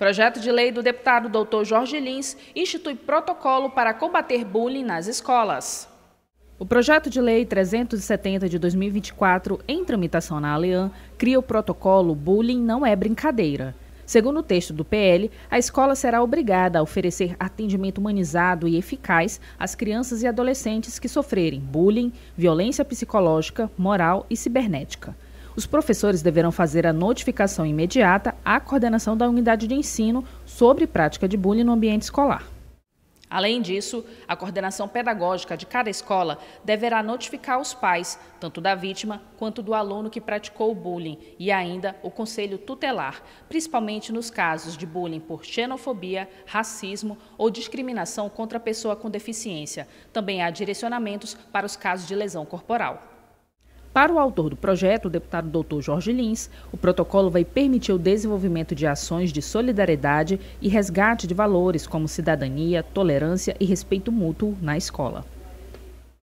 Projeto de lei do deputado Dr. Jorge Lins institui protocolo para combater bullying nas escolas. O projeto de lei 370 de 2024, em tramitação na ALEAN, cria o protocolo Bullying não é brincadeira. Segundo o texto do PL, a escola será obrigada a oferecer atendimento humanizado e eficaz às crianças e adolescentes que sofrerem bullying, violência psicológica, moral e cibernética. Os professores deverão fazer a notificação imediata à coordenação da unidade de ensino sobre prática de bullying no ambiente escolar. Além disso, a coordenação pedagógica de cada escola deverá notificar os pais, tanto da vítima quanto do aluno que praticou o bullying, e ainda o conselho tutelar, principalmente nos casos de bullying por xenofobia, racismo ou discriminação contra a pessoa com deficiência. Também há direcionamentos para os casos de lesão corporal. Para o autor do projeto, o deputado doutor Jorge Lins, o protocolo vai permitir o desenvolvimento de ações de solidariedade e resgate de valores como cidadania, tolerância e respeito mútuo na escola.